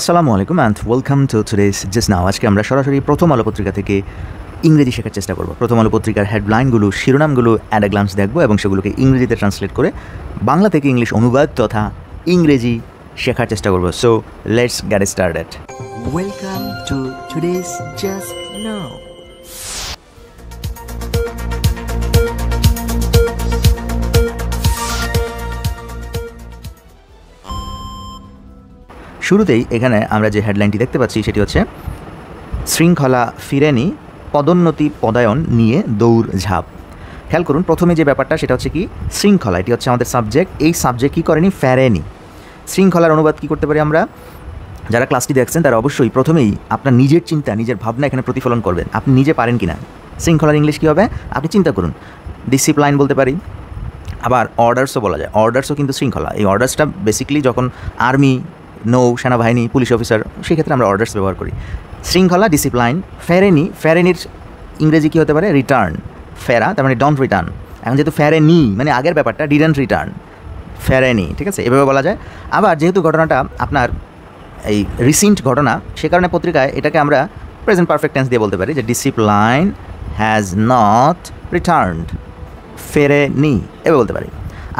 আসসালামু আলাইকুম and welcome to today's just now আজকে আমরা সরাসরি প্রথম আলো পত্রিকা থেকে ইংরেজি শেখার চেষ্টা করব প্রথম আলো পত্রিকার হেডলাইনগুলো শিরোনামগুলো অ্যাট এ গ্লান্স দেখব এবং সেগুলোকে ইংরেজিতে ট্রান্সলেট করে বাংলা থেকে ইংলিশ অনুবাদ তথা ইংরেজি শেখার চেষ্টা করব so let's get started welcome to today's just শুরুতেই এখানে আমরা যে হেডলাইনটি দেখতে পাচ্ছি সেটি হচ্ছে শৃঙ্খলা ফিরেনি পদোন্নতি পদায়ন নিয়ে দৌড় ঝাঁপ খেয়াল করুন প্রথমে যে ব্যাপারটা সেটা হচ্ছে কি শৃঙ্খলা এটি হচ্ছে আমাদের সাবজেক্ট এই সাবজেক্ট কী করেনি ফেরেনি শৃঙ্খলার অনুবাদ কী করতে পারি আমরা যারা ক্লাসটি দেখছেন তারা অবশ্যই প্রথমেই আপনার নিজের চিন্তা নিজের ভাবনা এখানে প্রতিফলন করবেন আপনি নিজে পারেন কি না শৃঙ্খলার ইংলিশ কী হবে আপনি চিন্তা করুন ডিসিপ্লাইন বলতে পারি আবার অর্ডার্সও বলা যায় অর্ডার্সও কিন্তু শৃঙ্খলা এই অর্ডার্সটা বেসিক্যালি যখন আর্মি নৌ সেনাবাহিনী পুলিশ অফিসার সেক্ষেত্রে আমরা অর্ডার্স ব্যবহার করি শৃঙ্খলা ডিসিপ্লাইন ফেরেনি ফেরেনির ইংরেজি কী হতে পারে রিটার্ন ফেরা তার মানে ডন্ট রিটার্ন এখন যেহেতু ফেরেনি মানে আগের ব্যাপারটা ডিডেন্ট রিটার্ন ফেরেনি ঠিক আছে এভাবে বলা যায় আবার যেহেতু ঘটনাটা আপনার এই রিসেন্ট ঘটনা সে কারণে পত্রিকায় এটাকে আমরা প্রেজেন্ট পারফেক্ট টেন্স দিয়ে বলতে পারি যে ডিসিপ্লাইন হ্যাজ নট রিটার্নড ফেরেনি এভাবে বলতে পারি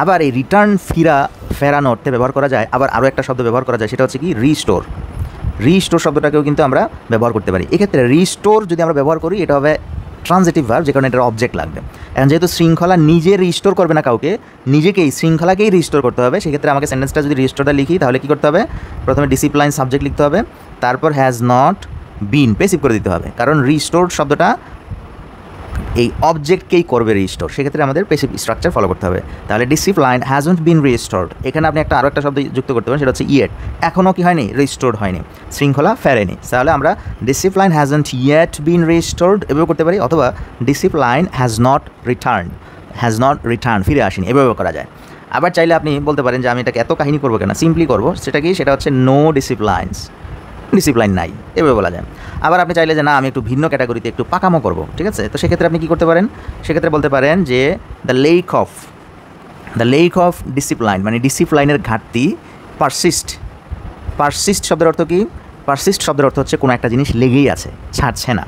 আবার এই রিটার্ন ফিরা ফেরানো অর্থে ব্যবহার করা যায় আবার আরও একটা শব্দ ব্যবহার করা যায় সেটা হচ্ছে কি রিস্টোর রিস্টোর শব্দটাকেও কিন্তু আমরা ব্যবহার করতে পারি এক্ষেত্রে রিস্টোর যদি আমরা ব্যবহার করি এটা হবে ট্রানজেটিভ ভার্ব যে কারণে এটার অবজেক্ট লাগবে এখন যেহেতু শৃঙ্খলা নিজে রিস্টোর করবে না কাউকে নিজেকেই শৃঙ্খলাকেই রিস্টোর করতে হবে সেক্ষেত্রে আমাকে সেন্টেন্সটা যদি রিস্টোরটা লিখি তাহলে কী করতে হবে প্রথমে ডিসিপ্লাইন সাবজেক্ট লিখতে হবে তারপর হ্যাজ নট বিন পেসিভ করে দিতে হবে কারণ রিস্টোর শব্দটা এই অবজেক্টকেই করবে রেজিস্টোর সেক্ষেত্রে আমাদের পেসিভ স্ট্রাকচার ফলো করতে হবে তাহলে discipline hasn't been registered এখানে আপনি একটা আরও একটা শব্দ যুক্ত করতে পারেন সেটা হচ্ছে ইয়েট এখনও কি হয়নি রেজিস্টোর্ড হয়নি শৃঙ্খলা ফেরেনি তাহলে আমরা discipline hasn't yet been registered এভাবে করতে পারি অথবা discipline has not return has not return ফিরে আসেনি এভাবে করা যায় আবার চাইলে আপনি বলতে পারেন যে আমি এটাকে এত কাহিনী করবো কেন সিম্পলি করবো সেটা কি সেটা হচ্ছে নো ডিসিভ ডিসিপ্লাইন নাই এভাবে বলা যায় আবার আপনি চাইলে যে না আমি একটু ভিন্ন ক্যাটাগরিতে একটু পাকামো করবো ঠিক আছে তো সেক্ষেত্রে আপনি কী করতে পারেন সেক্ষেত্রে বলতে পারেন যে the lack of the lack of discipline মানে ডিসিপ্লাইনের ঘাটতি পারসিস্ট পারসিস্ট শব্দের অর্থ কী পারসিস্ট শব্দের অর্থ হচ্ছে কোনো একটা জিনিস লেগেই আছে ছাড়ছে না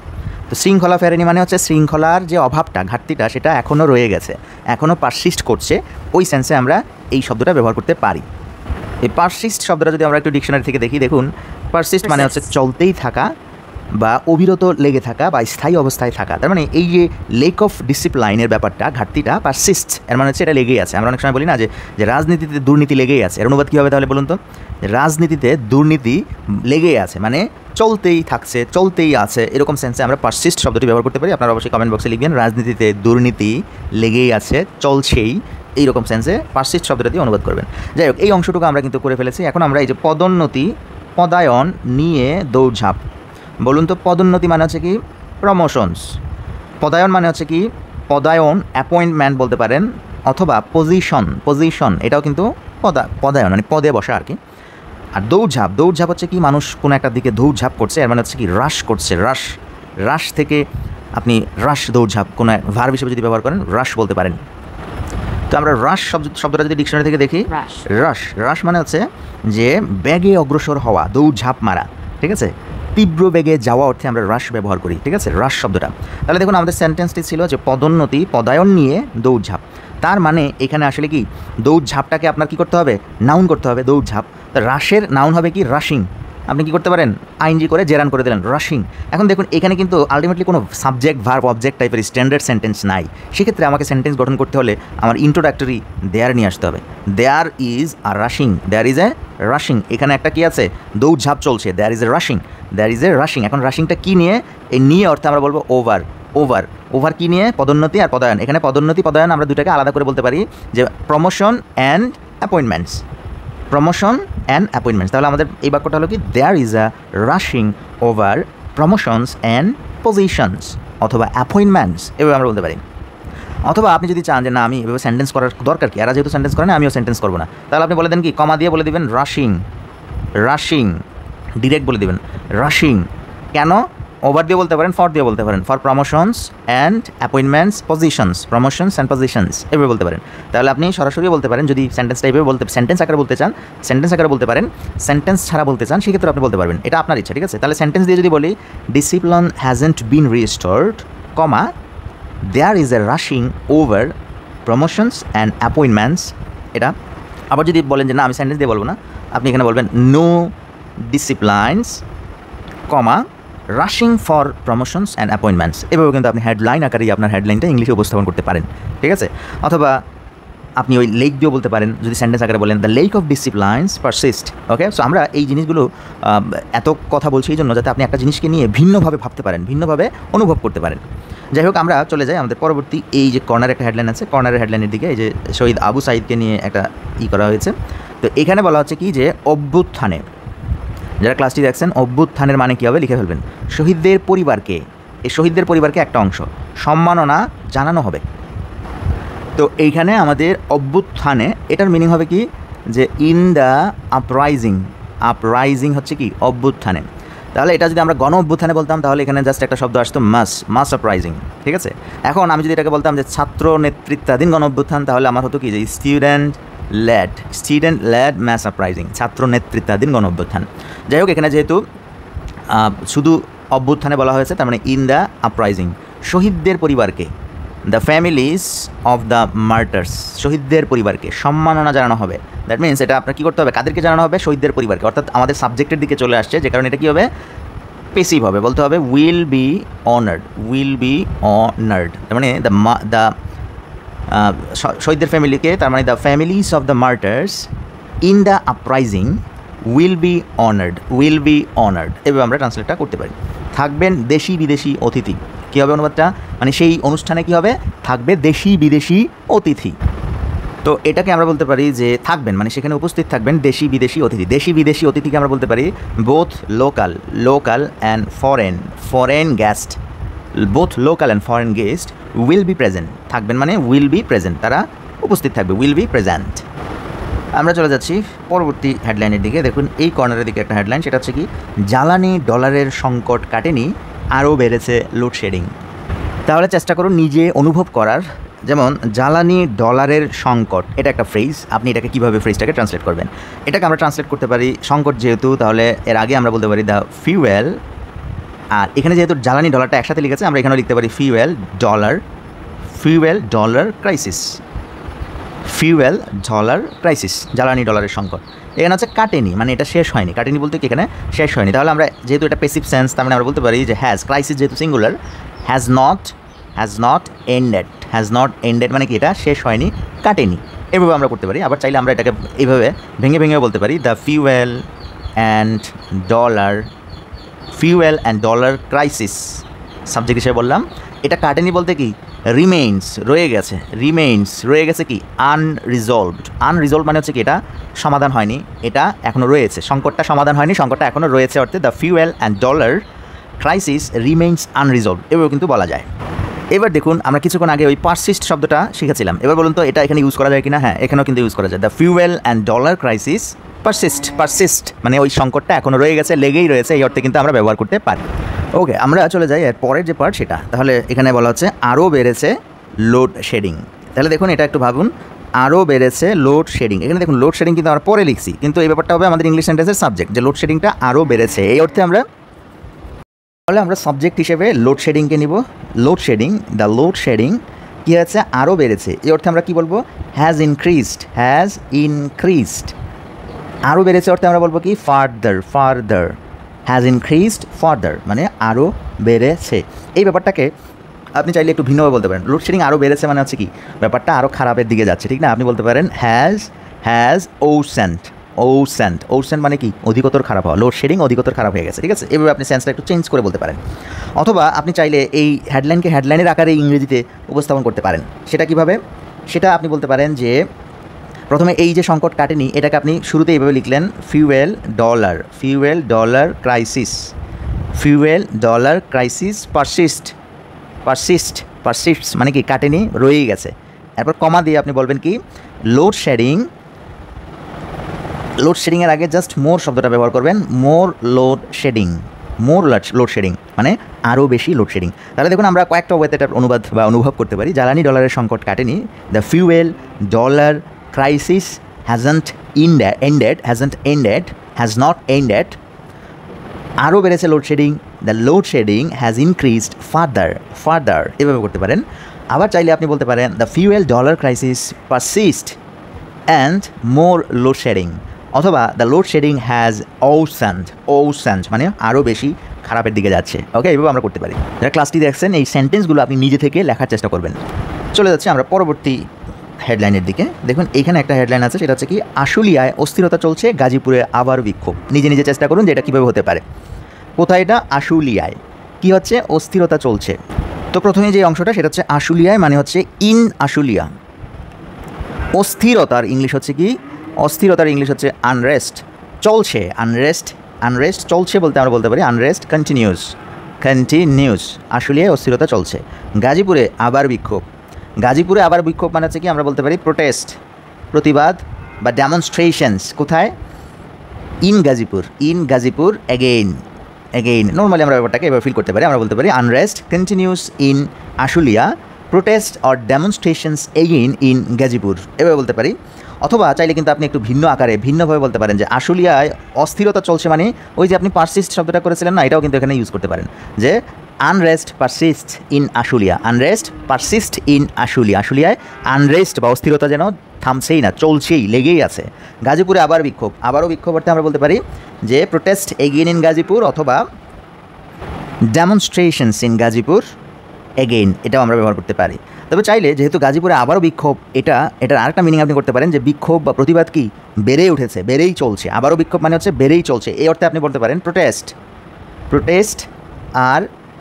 তো শৃঙ্খলা ফেরেনি মানে হচ্ছে শৃঙ্খলার যে অভাবটা ঘাটতিটা সেটা এখনও রয়ে গেছে এখনও পারসিস্ট করছে ওই সেন্সে আমরা এই শব্দটা ব্যবহার করতে পারি এই পারসিস্ট শব্দটা যদি আমরা একটু ডিকশনারি থেকে দেখি দেখুন পারসিস্ট মানে হচ্ছে চলতেই থাকা বা অবিরত লেগে থাকা বা স্থায়ী অবস্থায় থাকা তার মানে এই যে লেক অফ ডিসিপ্লাইনের ব্যাপারটা ঘাটতিটা পারসিস্ট এর মানে হচ্ছে এটা লেগেই আছে আমরা অনেক সময় বলি না যে রাজনীতিতে দুর্নীতি লেগেই আছে এর অনুবাদ কী হবে তাহলে বলুন তো রাজনীতিতে দুর্নীতি লেগেই আছে মানে চলতেই থাকছে চলতেই আছে এরকম সেন্সে আমরা পারসিস্ট শব্দটি ব্যবহার করতে পারি আপনারা অবশ্যই কমেন্ট বক্সে লিখবেন রাজনীতিতে দুর্নীতি লেগেই আছে চলছেই এইরকম সেন্সে পার্সিস্ট শব্দটা দিয়ে অনুবাদ করবেন যাই হোক এই অংশটুকু আমরা কিন্তু করে ফেলেছি এখন আমরা এই যে পদোন্নতি পদায়ন নিয়ে দৌড়ঝাঁপ বলুন তো পদোন্নতি মানে হচ্ছে কি প্রমোশনস পদায়ন মানে হচ্ছে কি পদায়ন অ্যাপয়েন্টমেন্ট বলতে পারেন অথবা পজিশন পজিশন এটাও কিন্তু পদা পদায়ন মানে পদে বসা আর কি আর দৌড়ঝাঁপ দৌড়ঝাঁপ হচ্ছে কি মানুষ কোনো একটা দিকে দৌড়ঝাঁপ করছে এর মানে হচ্ছে কি রাশ করছে রাশ রাশ থেকে আপনি রাশ দৌড়ঝাঁপ কোনো ভার হিসেবে যদি ব্যবহার করেন রাশ বলতে পারেন তো আমরা রাস শব্দটা যদি ডিকশনারি থেকে দেখি রাশ রাশ মানে হচ্ছে যে ব্যাগে অগ্রসর হওয়া দৌড় ঝাঁপ মারা ঠিক আছে তীব্র বেগে যাওয়া অর্থে আমরা রাশ ব্যবহার করি ঠিক আছে রাশ শব্দটা তাহলে দেখুন আমাদের সেন্টেন্সটি ছিল যে পদোন্নতি পদায়ন নিয়ে দৌড়ঝাঁপ তার মানে এখানে আসলে কি দৌড়ঝাঁপটাকে আপনার কি করতে হবে নাউন করতে হবে দৌড়ঝাঁপ ঝাঁপ রাশের নাউন হবে কি রাশিং আপনি কি করতে পারেন আইনজি করে জেরান করে দিলেন রাশিং এখন দেখুন এখানে কিন্তু আলটিমেটলি কোনো সাবজেক্ট ভার্ব অবজেক্ট টাইপের স্ট্যান্ডার্ড সেন্টেন্স নাই সেক্ষেত্রে আমাকে সেন্টেন্স গঠন করতে হলে আমার ইন্ট্রোডাক্টরি দেয়ার নিয়ে আসতে হবে there is a rushing there is a rushing এখানে একটা কি আছে দৌড়ঝাপ চলছে there is a rushing there is a rushing এখন রাশিংটা কী নিয়ে এই নিয়ে অর্থে আমরা বলবো ওভার ওভার ওভার কী নিয়ে পদোন্নতি আর পদায়ন এখানে পদোন্নতি পদায়ন আমরা দুটাকে আলাদা করে বলতে পারি যে promotion and appointments promotion and appointments তাহলে আমাদের এই বাক্যটা হলো কি there is a rushing over promotions and positions অথবা অ্যাপয়েন্টমেন্টস এভাবে আমরা বলতে পারি অথবা আপনি যদি চান যে না আমি এভাবে সেন্টেন্স করার দরকার কি এরা যেহেতু সেন্টেন্স করেন না আমিও সেন্টেন্স করবো না তাহলে আপনি বলে দেন কি কমা দিয়ে বলে দেবেন রাশিং রাশিং ডিরেক্ট বলে দেবেন রাশিং কেন ওভার দিয়ে বলতে পারেন ফর দিয়ে বলতে পারেন for promotions and appointments positions promotions and positions এভাবে বলতে পারেন তাহলে আপনি সরাসরি বলতে পারেন যদি সেন্টেন্স টাইপে বলতে সেন্টেন্স আকারে বলতে চান সেন্টেন্স আকারে বলতে পারেন সেন্টেন্স ছাড়া বলতে চান সেক্ষেত্রে আপনি বলতে পারবেন এটা আপনার ইচ্ছা ঠিক আছে তাহলে সেন্টেন্স দিয়ে যদি বলি discipline hasn't been registered comma there is a rushing over promotions and appointments এটা আবার যদি বলেন যে না আমি সেন্টেন্স দিয়ে বলবো না আপনি এখানে বলবেন no disciplines comma rushing for promotions and appointments এভাবে কিন্তু আপনি হেডলাইন আকারেই আপনার হেডলাইনটা ইংলিশে উপস্থাপন করতে পারেন ঠিক আছে অথবা আপনি ওই লেক দিয়েও বলতে পারেন যদি সেন্টেন্স আকারে বলেন the lack of disciplines persist okay so আমরা এই জিনিসগুলো এত কথা বলছি এই জন্য যাতে আপনি একটা জিনিসকে নিয়ে ভিন্নভাবে ভাবতে পারেন ভিন্নভাবে অনুভব করতে পারেন যাই হোক আমরা চলে যাই আমাদের পরবর্তী এই যে কর্নার একটা হেডলাইন আছে কর্নারের হেডলাইনের দিকে এই যে শহীদ আবু সাইদকে নিয়ে একটা ই করা হয়েছে তো এখানে বলা হচ্ছে কি যে অভ্যুত্থানে যারা ক্লাসটি দেখছেন অভ্যুত্থানের মানে কী হবে লিখে ফেলবেন শহীদদের পরিবারকে এই শহীদদের পরিবারকে একটা অংশ সম্মাননা জানানো হবে তো এইখানে আমাদের অভ্যুত্থানে এটার মিনিং হবে কি যে ইন দ্য আপরাইজিং আপরাইজিং হচ্ছে কি অভ্যুত্থানে তাহলে এটা যদি আমরা গণ অভ্যুত্থানে বলতাম তাহলে এখানে জাস্ট একটা শব্দ আসতো মাস মাস আপরাইজিং ঠিক আছে এখন আমি যদি এটাকে বলতাম যে ছাত্র নেতৃত্বাধীন গণ অভ্যুত্থান তাহলে আমার হতো কি যে student led student led mass uprising ছাত্র নেতৃত্বাধীন গণ অভ্যুত্থান যাই হোক এখানে যেহেতু শুধু অভ্যুত্থানে বলা হয়েছে তার মানে ইন দ্য আপ্রাইজিং শহীদদের পরিবারকে the families of the martyrs শহীদদের পরিবারকে সম্মাননা জানানো হবে দ্যাট মিনস এটা আপনার কী করতে হবে কাদেরকে জানানো হবে শহীদদের পরিবারকে অর্থাৎ আমাদের সাবজেক্টের দিকে চলে আসছে যে কারণে এটা কী হবে পেসিভ হবে বলতে হবে will be honoured will be honoured তার মানে দ্য দ্য শহীদদের ফ্যামিলিকে তার মানে the families of the martyrs in the uprising will be honoured will be honoured এভাবে আমরা ট্রান্সলেটটা করতে পারি থাকবেন দেশি বিদেশি অতিথি কী হবে অনুবাদটা মানে সেই অনুষ্ঠানে কী হবে থাকবে দেশি বিদেশি অতিথি তো এটাকে আমরা বলতে পারি যে থাকবেন মানে সেখানে উপস্থিত থাকবেন দেশি বিদেশি অতিথি দেশি বিদেশি অতিথিকে আমরা বলতে পারি both local local and foreign foreign guest both local and foreign guest will be present থাকবেন মানে উইল বি প্রেজেন্ট তারা উপস্থিত থাকবে উইল বি প্রেজেন্ট আমরা চলে যাচ্ছি পরবর্তী হেডলাইনের দিকে দেখুন এই কর্নারের দিকে একটা হেডলাইন সেটা হচ্ছে কি জ্বালানি ডলারের সংকট কাটেনি আরও বেড়েছে লোডশেডিং তাহলে চেষ্টা করুন নিজে অনুভব করার যেমন জ্বালানি ডলারের সংকট এটা একটা ফ্রেজ আপনি এটাকে কীভাবে ফ্রেজটাকে ট্রান্সলেট করবেন এটাকে আমরা ট্রান্সলেট করতে পারি সংকট যেহেতু তাহলে এর আগে আমরা বলতে পারি দ্য ফিউয়েল আর এখানে যেহেতু জ্বালানি ডলারটা একসাথে লিখেছে আমরা এখানে লিখতে পারি fuel dollar fuel dollar crisis fuel dollar crisis জ্বালানি ডলারের সংকট এখানে হচ্ছে কাটেনি মানে এটা শেষ হয়নি কাটেনি বলতে কি এখানে শেষ হয়নি তাহলে আমরা যেহেতু এটা পেসিভ সেন্স তার মানে আমরা বলতে পারি যে হ্যাজ ক্রাইসিস যেহেতু singular has not has not ended has not ended মানে কি এটা শেষ হয়নি কাটেনি এভাবে আমরা করতে পারি আবার চাইলে আমরা এটাকে এইভাবে ভেঙে ভেঙেও বলতে পারি the fuel and dollar fuel and dollar crisis subject হিসেবে বললাম এটা কাটেনি বলতে কি রিমেইনস রয়ে গেছে রিমেইনস রয়ে গেছে কি আনরিজলভড আনরিজলভ মানে হচ্ছে কি এটা সমাধান হয়নি এটা এখনও রয়েছে সংকটটা সমাধান হয়নি সংকটটা এখনও রয়েছে অর্থাৎ the fuel and dollar crisis remains unresolved এভাবে কিন্তু বলা যায় এবার দেখুন আমরা কিছুক্ষণ আগে ওই পার্সিস্ট শব্দটা শিখেছিলাম এবার বলুন তো এটা এখানে ইউজ করা যায় কিনা হ্যাঁ এখানেও কিন্তু ইউজ করা যায় the fuel and dollar crisis persist persist মানে ওই সংকটটা এখনও রয়ে গেছে লেগেই রয়েছে এই অর্থে কিন্তু আমরা ব্যবহার করতে পারি ওকে আমরা চলে যাই এর পরের যে পার্ট সেটা তাহলে এখানে বলা হচ্ছে আরও বেড়েছে লোড শেডিং তাহলে দেখুন এটা একটু ভাবুন আরও বেড়েছে লোড শেডিং এখানে দেখুন লোড শেডিং কিন্তু আমরা পরে লিখছি কিন্তু এই ব্যাপারটা হবে আমাদের ইংলিশ সেন্টেন্সের সাবজেক্ট যে লোড শেডিংটা আরও বেড়েছে এই অর্থে আমরা তাহলে আমরা সাবজেক্ট হিসেবে লোড শেডিংকে নিব load shedding the load shedding কী হচ্ছে আরও বেড়েছে এই অর্থে আমরা কী বলবো হ্যাজ ইনক্রিজড হ্যাজ ইনক্রিজড আরও বেড়েছে অর্থে আমরা বলবো কি further further has increased further মানে আরও বেড়েছে এই ব্যাপারটাকে আপনি চাইলে একটু ভিন্নভাবে বলতে পারেন লোডশেডিং আরও বেড়েছে মানে হচ্ছে কি ব্যাপারটা আরও খারাপের দিকে যাচ্ছে ঠিক না আপনি বলতে পারেন হ্যাজ হ্যাজ ওসেন্ট ওসেন্ট ওসেন্ট মানে কি অধিকতর খারাপ হওয়া লোডশেডিং অধিকতর খারাপ হয়ে গেছে ঠিক আছে এভাবে আপনি সেন্সটা একটু চেঞ্জ করে বলতে পারেন অথবা আপনি চাইলে এই হেডলাইনকে হেডলাইনের আকারে ইংরেজিতে উপস্থাপন করতে পারেন সেটা কিভাবে সেটা আপনি বলতে পারেন যে প্রথমে এই যে সংকট কাটেনি এটাকে আপনি শুরুতে এইভাবে লিখলেন fuel dollar fuel dollar crisis fuel dollar crisis persist persist persist মানে কি কাটেনি রয়েই গেছে এরপর কমা দিয়ে আপনি বলবেন কি লোড শেডিং লোড শেডিংয়ের আগে জাস্ট মোর শব্দটা ব্যবহার করবেন more load shedding more load shedding মানে আরও বেশি লোড শেডিং তাহলে দেখুন আমরা কয়েকটা ওয়েতে অনুবাদ বা অনুভব করতে পারি জ্বালানি ডলারের সংকট কাটেনি the fuel dollar crisis hasn't ended, ended hasn't ended, has not ended. আরও বেড়েছে load shedding the load shedding has increased further further এভাবে করতে পারেন আবার চাইলে আপনি বলতে পারেন the fuel dollar crisis persist and more load shedding অথবা the load shedding has worsened worsened মানে আরও বেশি খারাপের দিকে যাচ্ছে ওকে এইভাবে আমরা করতে পারি যারা ক্লাসটি দেখছেন এই সেন্টেন্সগুলো আপনি নিজে থেকে লেখার চেষ্টা করবেন চলে যাচ্ছে আমরা পরবর্তী হেডলাইনের দিকে দেখুন এখানে একটা হেডলাইন আছে সেটা হচ্ছে কি আশুলিয়ায় অস্থিরতা চলছে গাজীপুরে আবার বিক্ষোভ নিজে নিজে চেষ্টা করুন যে এটা কীভাবে হতে পারে কোথায় এটা আশুলিয়ায় কি হচ্ছে অস্থিরতা চলছে তো প্রথমে যে অংশটা সেটা হচ্ছে আশুলিয়ায় মানে হচ্ছে ইন আশুলিয়া অস্থিরতার ইংলিশ হচ্ছে কি অস্থিরতার ইংলিশ হচ্ছে আনরেস্ট চলছে আনরেস্ট আনরেস্ট চলছে বলতে আমরা বলতে পারি আনরেস্ট কন্টিনিউস কন্টিনিউস আশুলিয়ায় অস্থিরতা চলছে গাজীপুরে আবার বিক্ষোভ গাজীপুরে আবার বিক্ষোভ মানে হচ্ছে কি আমরা বলতে পারি প্রোটেস্ট প্রতিবাদ বা ডেমনস্ট্রেশনস কোথায় in Gazipur in Gazipur again again normally আমরা ব্যাপারটাকে এবার ফিল করতে পারি আমরা বলতে পারি unrest continues in Ashulia protest or demonstrations again in Gazipur এভাবে বলতে পারি অথবা চাইলে কিন্তু আপনি একটু ভিন্ন আকারে ভিন্নভাবে বলতে পারেন যে আশুলিয়ায় অস্থিরতা চলছে মানে ওই যে আপনি পার্সিস্ট শব্দটা করেছিলেন না এটাও কিন্তু এখানে ইউজ করতে পারেন যে unrest persist in Ashulia unrest persist in Ashulia আশুলিয়ায় আনরেস্ট বা অস্থিরতা যেন থামছেই না চলছেই লেগেই আছে গাজীপুরে আবার বিক্ষোভ আবারও বিক্ষোভ অর্থে আমরা বলতে পারি যে প্রোটেস্ট এগেইন ইন গাজীপুর অথবা ডেমনস্ট্রেশনস ইন গাজীপুর এগেইন এটাও আমরা ব্যবহার করতে পারি তবে চাইলে যেহেতু গাজীপুরে আবারও বিক্ষোভ এটা এটার আরেকটা মিনিং আপনি করতে পারেন যে বিক্ষোভ বা প্রতিবাদ কি বেড়েই উঠেছে বেড়েই চলছে আবারও বিক্ষোভ মানে হচ্ছে বেড়েই চলছে এই অর্থে আপনি বলতে পারেন protest protest are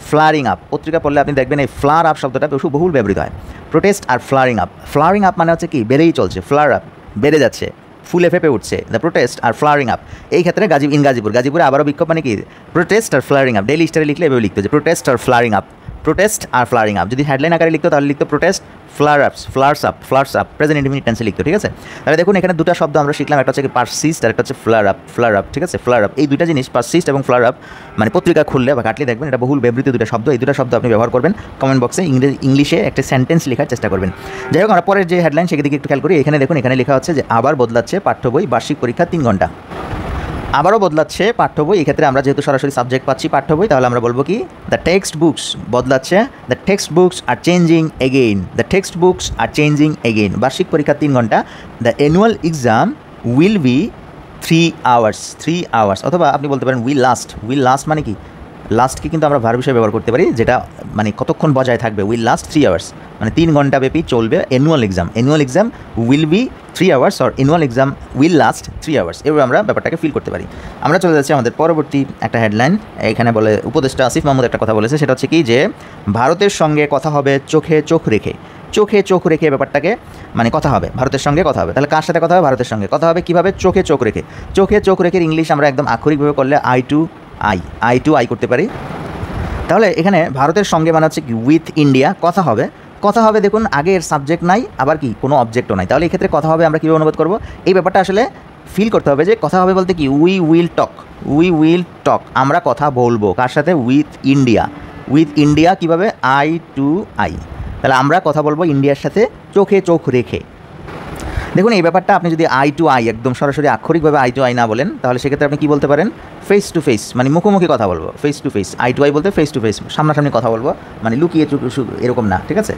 flaring up পত্রিকা পড়লে আপনি দেখবেন এই ফ্লার আপ শব্দটা বেশ বহুল ব্যবহৃত হয় protest are flaring up flaring up মানে হচ্ছে কি বেড়েই চলছে ফ্লার আপ বেড়ে যাচ্ছে ফুলে ফেপে উঠছে the protest are flaring up এই ক্ষেত্রে গাজী ইন গাজীপুর গাজীপুরে আবারও বিক্ষোভ মানে কি protest are flaring up daily স্টারে লিখলে এভাবে লিখতে হচ্ছে protest are flaring up protest are flaring up যদি হেডলাইন আকারে লিখতো তাহলে লিখতো protest flare ups flares up flares up present indefinite টেন্সে লিখতো ঠিক আছে তাহলে দেখুন এখানে দুটো শব্দ আমরা শিখলাম একটা হচ্ছে পার্সিস্ট আর একটা হচ্ছে ফ্লার আপ ফ্লার আপ ঠিক আছে ফ্লার আপ এই দুটো জিনিস পার্সিস্ট এবং ফ্লার আপ মানে পত্রিকা খুললে বা কাটলে দেখবেন এটা বহুল ব্যবহৃত দুটো শব্দ এই দুটো শব্দ আপনি ব্যবহার করবেন কমেন্ট বক্সে ইংরেজি ইংলিশে একটা সেন্টেন্স লেখার চেষ্টা করবেন যাই হোক আমরা পরের যে হেডলাইন সেদিকে একটু খেয়াল করি এখানে দেখুন এখানে লেখা হচ্ছে যে আবার বদলাচ্ছে পাঠ্য বই বার্ষিক পরীক্ষা তিন ঘন্টা আবারও বদলাচ্ছে পাঠ্য বই এক্ষেত্রে আমরা যেহেতু সরাসরি সাবজেক্ট পাচ্ছি পাঠ্য বই তাহলে আমরা বলবো কি দ্য টেক্সট বুকস বদলাচ্ছে the text books are changing again the text books are changing again বার্ষিক পরীক্ষা তিন ঘন্টা the annual exam will be three hours three hours অথবা আপনি বলতে পারেন উইল লাস্ট উইল লাস্ট মানে কি লাস্টকে কিন্তু আমরা ভার্ব হিসেবে ব্যবহার করতে পারি যেটা মানে কতক্ষণ বজায় থাকবে উইল লাস্ট থ্রি আওয়ার্স মানে তিন ঘন্টা ব্যাপী চলবে annual exam annual exam will be three hours or annual exam will last three hours এভাবে আমরা ব্যাপারটাকে ফিল করতে পারি আমরা চলে যাচ্ছি আমাদের পরবর্তী একটা হেডলাইন এখানে বলে উপদেষ্টা আসিফ মাহমুদ একটা কথা বলেছে সেটা হচ্ছে কি যে ভারতের সঙ্গে কথা হবে চোখে চোখ রেখে চোখে চোখ রেখে ব্যাপারটাকে মানে কথা হবে ভারতের সঙ্গে কথা হবে তাহলে কার সাথে কথা হবে ভারতের সঙ্গে কথা হবে কীভাবে চোখে চোখ রেখে চোখে চোখ রেখে ইংলিশ আমরা একদম আক্ষরিকভাবে করলে eye to eye eye to eye করতে পারি তাহলে এখানে ভারতের সঙ্গে মানে হচ্ছে কি উইথ ইন্ডিয়া কথা হবে কথা হবে দেখুন আগে এর সাবজেক্ট নাই আবার কি কোনো অবজেক্টও নাই তাহলে এক্ষেত্রে কথা হবে আমরা কীভাবে অনুবাদ করবো এই ব্যাপারটা আসলে ফিল করতে হবে যে কথা হবে বলতে কি we will talk we will talk আমরা কথা বলবো কার সাথে উইথ ইন্ডিয়া উইথ ইন্ডিয়া কিভাবে আই টু আই তাহলে আমরা কথা বলবো ইন্ডিয়ার সাথে চোখে চোখ রেখে দেখুন এই ব্যাপারটা আপনি যদি আই টু আই একদম সরাসরি আক্ষরিকভাবে আই টু আই না বলেন তাহলে সেক্ষেত্রে আপনি কী বলতে পারেন ফেস টু ফেস মানে মুখোমুখি কথা বলবো face to face eye to eye বলতে ফেস টু ফেস সামনাসামনি কথা বলবো মানে লুকিয়ে এরকম না ঠিক আছে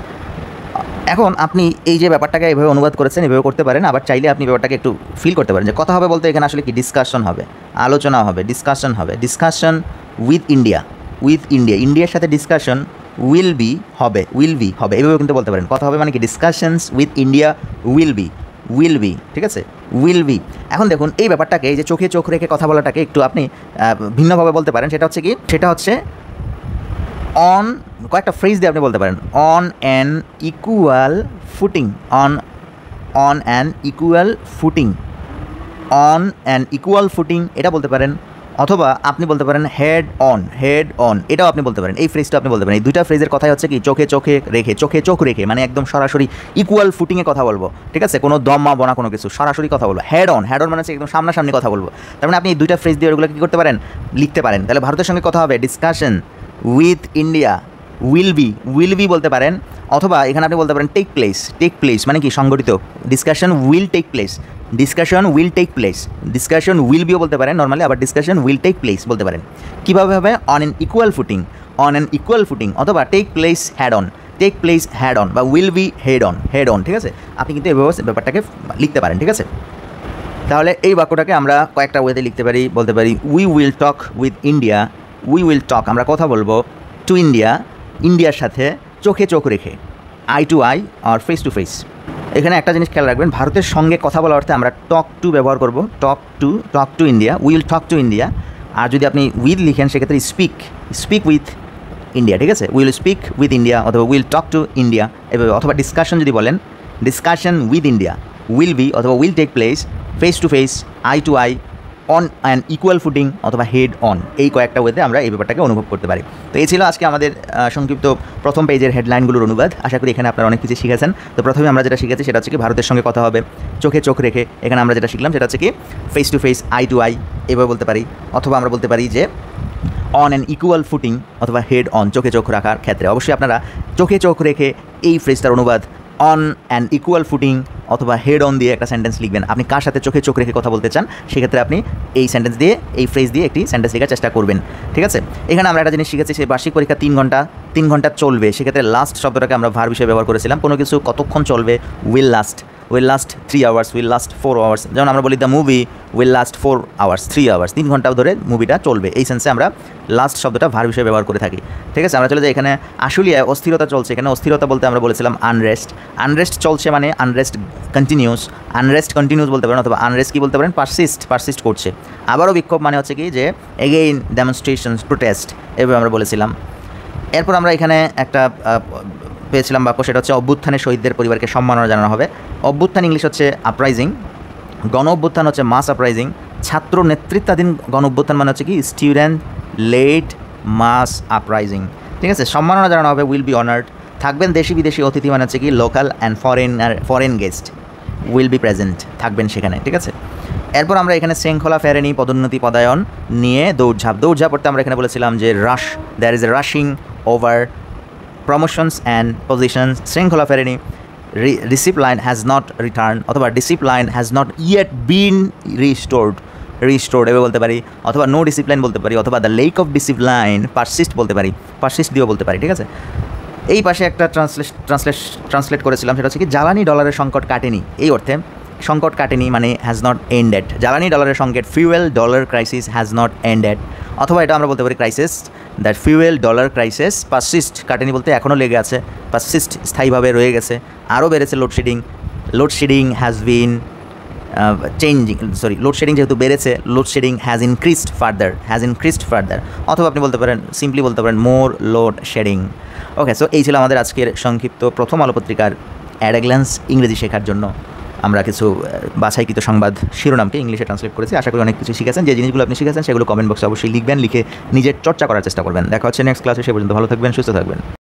এখন আপনি এই যে ব্যাপারটাকে এইভাবে অনুবাদ করেছেন এভাবে করতে পারেন আবার চাইলে আপনি ব্যাপারটাকে একটু ফিল করতে পারেন যে কথা হবে বলতে এখানে আসলে কি ডিসকাশন হবে আলোচনা হবে ডিসকাশন হবে discussion with India with India ইন্ডিয়ার সাথে ডিসকাশন উইল বি হবে উইল বি হবে এভাবে কিন্তু বলতে পারেন কথা হবে মানে কি discussions with India will be will be ঠিক আছে উইল বি এখন দেখুন এই ব্যাপারটাকে এই যে চোখে চোখ রেখে কথা বলাটাকে একটু আপনি ভিন্নভাবে বলতে পারেন সেটা হচ্ছে কি সেটা হচ্ছে অন কয়েকটা ফ্রেজ দিয়ে আপনি বলতে পারেন on an equal footing on on an equal footing on an equal footing এটা বলতে পারেন অথবা আপনি বলতে পারেন হেড অন হেড অন এটাও আপনি বলতে পারেন এই ফ্রেজটা আপনি বলতে পারেন এই দুইটা ফ্রেজের কথাই হচ্ছে কি চোখে চোখে রেখে চোখে চোখ রেখে মানে একদম সরাসরি ইকুয়াল ফুটিংয়ে কথা বলবো ঠিক আছে কোনো দম মা বনা কোনো কিছু সরাসরি কথা বলবো হেড অন হেড অন মানে হচ্ছে একদম সামনাসামনি কথা বলবো তার মানে আপনি এই দুইটা ফ্রেজ দিয়ে ওগুলো কী করতে পারেন লিখতে পারেন তাহলে ভারতের সঙ্গে কথা হবে discussion with India will be will be বলতে পারেন অথবা এখানে আপনি বলতে পারেন টেক প্লেস টেক প্লেস মানে কি সংগঠিত discussion will take place discussion will take place discussion will বিও বলতে পারেন নর্মালি আবার ডিসকাশন উইল টেক প্লেস বলতে পারেন কীভাবে হবে on an equal footing on an equal footing অথবা take place head on take place head on বা will be head on head on ঠিক আছে আপনি কিন্তু এভাবে ব্যাপারটাকে লিখতে পারেন ঠিক আছে তাহলে এই বাক্যটাকে আমরা কয়েকটা ওয়েতে লিখতে পারি বলতে পারি we will talk with India we will talk আমরা কথা বলবো টু ইন্ডিয়া ইন্ডিয়ার সাথে চোখে চোখ রেখে আই টু আই আর ফেস টু ফেস এখানে একটা জিনিস খেয়াল রাখবেন ভারতের সঙ্গে কথা বলার অর্থে আমরা টক টু ব্যবহার করব talk to talk to India will talk to India আর যদি আপনি উইথ লিখেন সেক্ষেত্রে স্পিক স্পিক উইথ ইন্ডিয়া ঠিক আছে উইল স্পিক উইথ ইন্ডিয়া অথবা উইল টক টু ইন্ডিয়া এভাবে অথবা ডিসকাশন যদি বলেন discussion with India will be অথবা will take place face to face eye to eye on an equal footing অথবা head on এই কয়েকটা ওয়েতে আমরা এই ব্যাপারটাকে অনুভব করতে পারি তো এই ছিল আজকে আমাদের সংক্ষিপ্ত প্রথম পেজের হেডলাইনগুলোর অনুবাদ আশা করি এখানে আপনারা অনেক কিছু শিখেছেন তো প্রথমে আমরা যেটা শিখেছি সেটা হচ্ছে কি ভারতের সঙ্গে কথা হবে চোখে চোখ রেখে এখানে আমরা যেটা শিখলাম সেটা হচ্ছে কি face to face eye to eye এভাবে বলতে পারি অথবা আমরা বলতে পারি যে অন অ্যান ইকুয়াল ফুটিং অথবা হেড অন চোখে চোখ রাখার ক্ষেত্রে অবশ্যই আপনারা চোখে চোখ রেখে এই ফ্রেজটার অনুবাদ অন অ্যান ইকুয়াল ফুটিং অথবা হেড অন দিয়ে একটা সেন্টেন্স লিখবেন আপনি কার সাথে চোখে চোখ রেখে কথা বলতে চান সেক্ষেত্রে আপনি এই সেন্টেন্স দিয়ে এই ফ্রেজ দিয়ে একটি সেন্টেন্স লেখার চেষ্টা করবেন ঠিক আছে এখানে আমরা একটা জিনিস শিখেছি সেই বার্ষিক পরীক্ষা তিন ঘন্টা তিন ঘন্টা চলবে সেক্ষেত্রে লাস্ট শব্দটাকে আমরা ভার হিসেবে ব্যবহার করেছিলাম কোনো কিছু কতক্ষণ চলবে will last will last three hours will last four hours যেমন আমরা বলি the movie will last four hours three hours তিন ঘন্টা ধরে মুভিটা চলবে এই সেন্সে আমরা লাস্ট শব্দটা ভার হিসেবে ব্যবহার করে থাকি ঠিক আছে আমরা চলে যাই এখানে আসলে অস্থিরতা চলছে এখানে অস্থিরতা বলতে আমরা বলেছিলাম আনরেস্ট আনরেস্ট চলছে মানে আনরেস্ট কন্টিনিউস আনরেস্ট কন্টিনিউস বলতে পারেন অথবা আনরেস্ট কী বলতে পারেন পারসিস্ট পারসিস্ট করছে আবারও বিক্ষোভ মানে হচ্ছে কি যে এগেইন ডেমনস্ট্রেশন প্রোটেস্ট এভাবে আমরা বলেছিলাম এরপর আমরা এখানে একটা পেয়েছিলাম বাক্য সেটা হচ্ছে অভ্যুত্থানের শহীদদের পরিবারকে সম্মাননা জানানো হবে অভ্যুত্থান ইংলিশ হচ্ছে আপরাইজিং গণ অভ্যুত্থান হচ্ছে মাস আপরাইজিং ছাত্র নেতৃত্বাধীন গণ অভ্যুত্থান মানে হচ্ছে কি স্টুডেন্ট লেট মাস আপরাইজিং ঠিক আছে সম্মাননা জানানো হবে উইল বি অনার্ড থাকবেন দেশি বিদেশি অতিথি মানে হচ্ছে কি local and foreign foreign guest will be present থাকবেন সেখানে ঠিক আছে এরপর আমরা এখানে শৃঙ্খলা ফেরেনি পদোন্নতি পদায়ন নিয়ে দৌড়ঝাঁপ দৌড়ঝাঁপ করতে আমরা এখানে বলেছিলাম যে rush there is a rushing over promotions and positions শৃঙ্খলা ফেরেনি ডিসিপ্লাইন হ্যাজ নট রিটার্ন অথবা discipline has not yet been restored restored এভাবে বলতে পারি অথবা নো ডিসিপ্লাইন বলতে পারি অথবা the lack of discipline persist বলতে পারি পার্সিস্ট দিয়েও বলতে পারি ঠিক আছে এই পাশে একটা ট্রান্সলেট ট্রান্সলেট ট্রান্সলেট করেছিলাম সেটা হচ্ছে কি জ্বালানি ডলারের সংকট কাটেনি এই অর্থে সংকট কাটেনি মানে হ্যাজ নট এন্ডেড জ্বালানি ডলারের সংকেট fuel dollar crisis has not ended অথবা এটা আমরা বলতে পারি crisis that fuel dollar crisis persist কাটেনি বলতে এখনও লেগে আছে পার্সিস্ট স্থায়ীভাবে রয়ে গেছে আরও বেড়েছে load shedding load shedding has been changing sorry load shedding যেহেতু বেড়েছে load shedding has increased further has increased further অথবা আপনি বলতে পারেন সিম্পলি বলতে পারেন more load shedding okay so এই ছিল আমাদের আজকের সংক্ষিপ্ত প্রথম আলোপত্রিকার অ্যাড ইংরেজি শেখার জন্য আমরা কিছু বাছাইকৃত সংবাদ শিরোনামকে ইংলিশে ট্রান্সলেট করেছি আশা করি অনেক কিছু শিখেছেন যে জিনিসগুলো আপনি শিখেছেন সেগুলো কমেন্ট বক্সে অবশ্যই লিখবেন লিখে নিজের চর্চা করার চেষ্টা করবেন দেখা হচ্ছে নেক্সট ক্লাসে সে পর্যন্ত ভালো থাকবেন সুস্থ থাকবেন